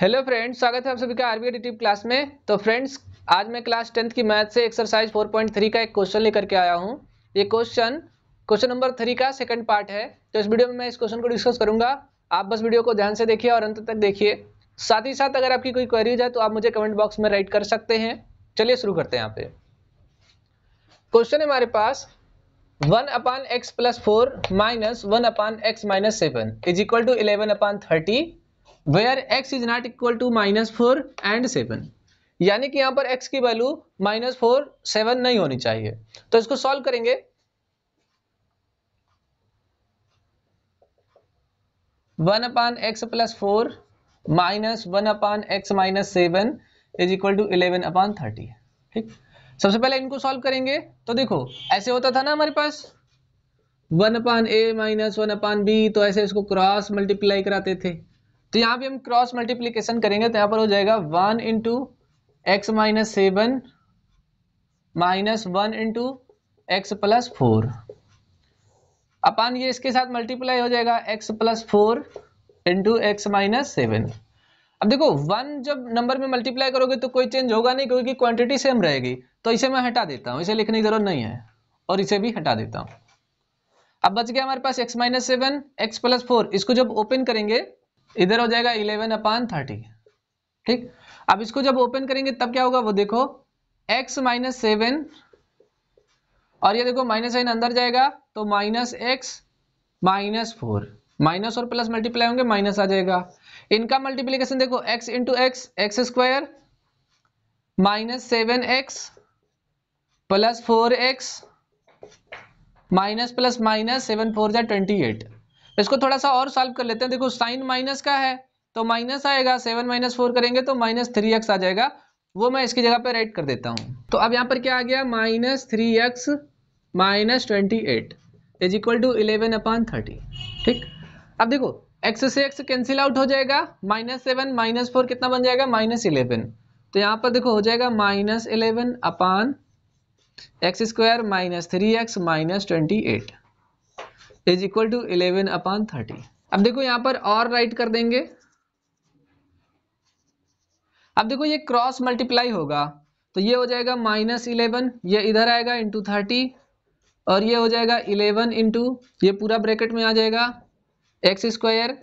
hello friends स्वागत है आप सभी का आरबीआई टीप क्लास में तो फ्रेंड्स आज मैं क्लास टेंथ की मैथ से एक्सरसाइज 4.3 का एक क्वेश्चन लेकर के आया हूँ ये क्वेश्चन क्वेश्चन नंबर थ्री का सेकंड पार्ट है तो इस वीडियो में मैं इस क्वेश्चन को डिस्कस करूंगा आप बस वीडियो को ध्यान से देखिए और अंत तक देखिए साथ ही साथ अगर आपकी कोई क्वेरीज है तो आप मुझे कमेंट बॉक्स में राइट कर सकते हैं चलिए शुरू करते हैं यहाँ पे क्वेश्चन है हमारे पास one upon x plus four minus one upon x minus seven is equal to eleven upon thirty where x is not equal to minus four and seven यानी कि यहाँ पर एक्स की वैल्यू माइनस फोर सेवन नहीं होनी चाहिए तो इसको सॉल्व करेंगे one upon x plus four minus one upon x minus seven is equal to eleven upon thirty ठीक सबसे पहले इनको सॉल्व करेंगे तो देखो ऐसे होता था ना हमारे पास one upon a minus one upon b तो ऐसे इसको क्रॉस मल्टीप्लाई कराते थे तो यहाँ भी हम क्रॉस मल्टीप्लीकेशन करेंगे तो यहाँ पर हो जाएगा one into x minus seven minus one into x plus four upon ये इसके साथ मल्टीप्लाई हो जाएगा x plus four into x minus seven अब देखो वन जब नंबर में मल्टीप्लाई करोगे तो कोई चेंज होगा नहीं क्योंकि क्वांटिटी सेम रहेगी तो इसे मैं हटा देता हूँ इसे लिखने की जरूरत नहीं है और इसे भी हटा देता हूँ अब बच गया हमारे पास x minus seven x plus four इसको जब ओपन करेंगे इधर हो जाएगा इलेवन अपान थर्टी ठीक अब इसको जब ओपन करेंगे तब क्या होगा वो देखो एक्स माइनस सेवन और ये देखो माइनस साइन अंदर जाएगा तो minus x minus four minus और प्लस मल्टीप्लाई होंगे माइनस आ जाएगा इनका मल्टीप्लीकेशन देखो x into x x square minus seven x plus four x minus plus minus seven four जै ट्वेंटी एट इसको थोड़ा सा और सॉल्व कर लेते हैं देखो साइन माइनस का है तो माइनस आएगा सेवन माइनस फोर करेंगे तो माइनस थ्री एक्स आ जाएगा वो मैं इसकी जगह पर राइट कर देता हूँ तो अब यहाँ पर क्या आ गया minus three x minus twenty eight is equal to eleven upon thirty ठीक अब देखो एक्स से एक्स कैंसिल आउट हो जाएगा माइनस सेवन माइनस फोर कितना बन जाएगा माइनस इलेवन तो यहाँ पर देखो हो जाएगा minus eleven upon x square minus three x minus twenty eight is equal to eleven upon thirty अब देखो यहां पर और राइट कर देंगे अब देखो ये क्रॉस मल्टीप्लाई होगा तो ये हो जाएगा माइनस इलेवन ये इधर आएगा इंटू थर्टी और ये हो जाएगा इलेवन इंटू ये पूरा ब्रैकेट में आ जाएगा x square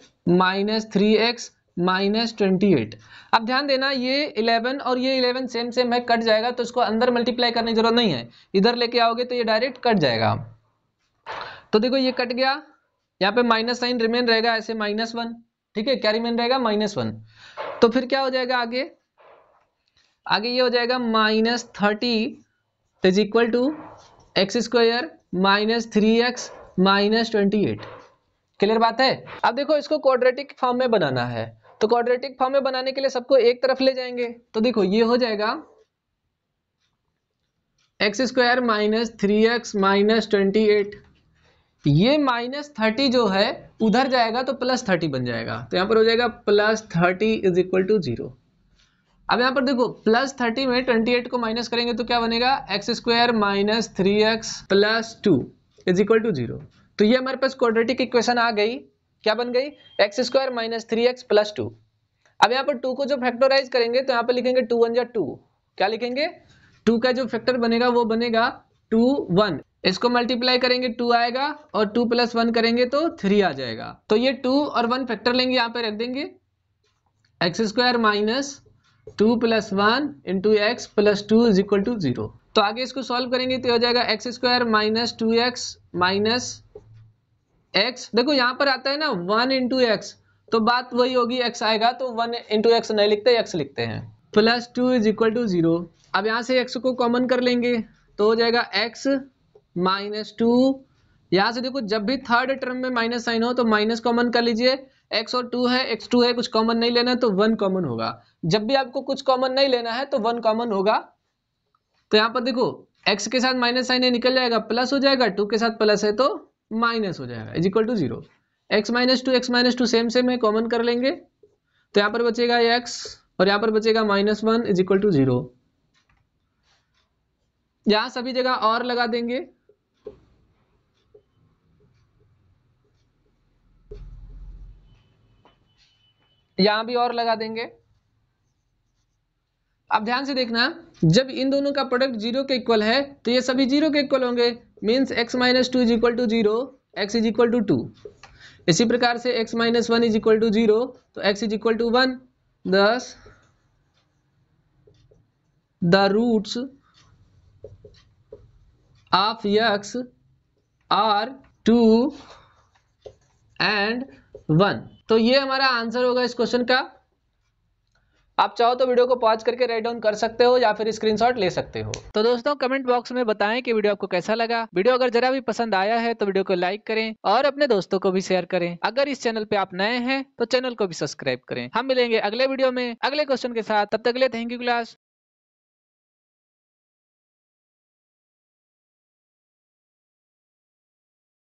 minus three x minus twenty eight अब ध्यान देना ये इलेवन और ये इलेवन सेम सेम है कट जाएगा तो इसको अंदर मल्टीप्लाई करने की जरूरत नहीं है इधर लेके आओगे तो ये डायरेक्ट कट जाएगा तो देखो ये कट गया यहाँ पे माइनस साइन रिमेन रहेगा ऐसे माइनस वन ठीक है क्या रिमेन रहेगा माइनस वन तो फिर क्या हो जाएगा आगे आगे ये हो जाएगा minus thirty is equal to x square minus three x minus twenty eight clear बात है अब देखो इसको क्वाड्रेटिक फॉर्म में बनाना है तो क्वाड्रेटिक फॉर्म में बनाने के लिए सबको एक तरफ ले जाएंगे तो देखो ये हो जाएगा x square minus three x minus twenty eight ये माइनस थर्टी जो है उधर जाएगा तो प्लस थर्टी बन जाएगा तो यहाँ पर हो जाएगा plus thirty is equal to zero अब यहाँ पर देखो प्लस थर्टी में ट्वेंटी एट को माइनस करेंगे तो क्या बनेगा x square minus three x plus two is equal to zero तो ये हमारे पास क्वाड्रेटिक इक्वेशन आ गई क्या बन गई x square minus three x plus two अब यहाँ पर टू को जो फैक्टोराइज करेंगे तो यहाँ पर लिखेंगे टू वन या टू क्या लिखेंगे टू का जो फैक्टर बनेगा वो बनेगा टू वन इसको मल्टीप्लाई करेंगे टू आएगा और टू प्लस वन करेंगे तो थ्री आ जाएगा तो ये टू और वन फैक्टर लेंगे यहाँ पे रख देंगे x square minus two plus one into x plus two is equal to zero तो आगे इसको सॉल्व करेंगे तो हो जाएगा x square minus two x minus x देखो यहाँ पर आता है ना वन इंटू एक्स तो बात वही होगी एक्स आएगा तो वन इंटू एक्स नहीं लिखते एक्स लिखते हैं plus two is equal to zero अब यहाँ से एक्स को कॉमन कर लेंगे तो हो जाएगा एक्स माइनस टू यहाँ से देखो जब भी थर्ड टर्म में माइनस साइन हो तो माइनस कॉमन कर लीजिए एक्स और टू है एक्स टू है कुछ कॉमन नहीं लेना है तो वन कॉमन होगा जब भी आपको कुछ कॉमन नहीं लेना है तो वन कॉमन होगा तो यहाँ पर देखो एक्स के साथ माइनस साइन है निकल जाएगा प्लस हो जाएगा टू के साथ प्लस है तो माइनस हो जाएगा is equal to zero x minus two x minus two same same है कॉमन कर लेंगे तो यहाँ पर बचेगा एक्स और यहाँ पर बचेगा minus one is equal to zero यहां सभी जगह और लगा देंगे यहां भी और लगा देंगे अब ध्यान से देखना जब इन दोनों का प्रोडक्ट जीरो के इक्वल है तो ये सभी जीरो के इक्वल होंगे means x minus two is equal to zero x is equal to two इसी प्रकार से x minus one is equal to zero तो x is equal to one thus the roots of x are two and one तो ये हमारा answer होगा इस question का आप चाहो तो वीडियो को पॉज करके राइट डाउन कर सकते हो या फिर स्क्रीनशॉट ले सकते हो तो दोस्तों कमेंट बॉक्स में बताएं कि वीडियो आपको कैसा लगा वीडियो अगर जरा भी पसंद आया है तो वीडियो को लाइक करें और अपने दोस्तों को भी शेयर करें अगर इस चैनल पे आप नए हैं तो चैनल को भी सब्सक्राइब करें हम मिलेंगे अगले वीडियो में अगले क्वेश्चन के साथ तब तक के थैंक यू क्लास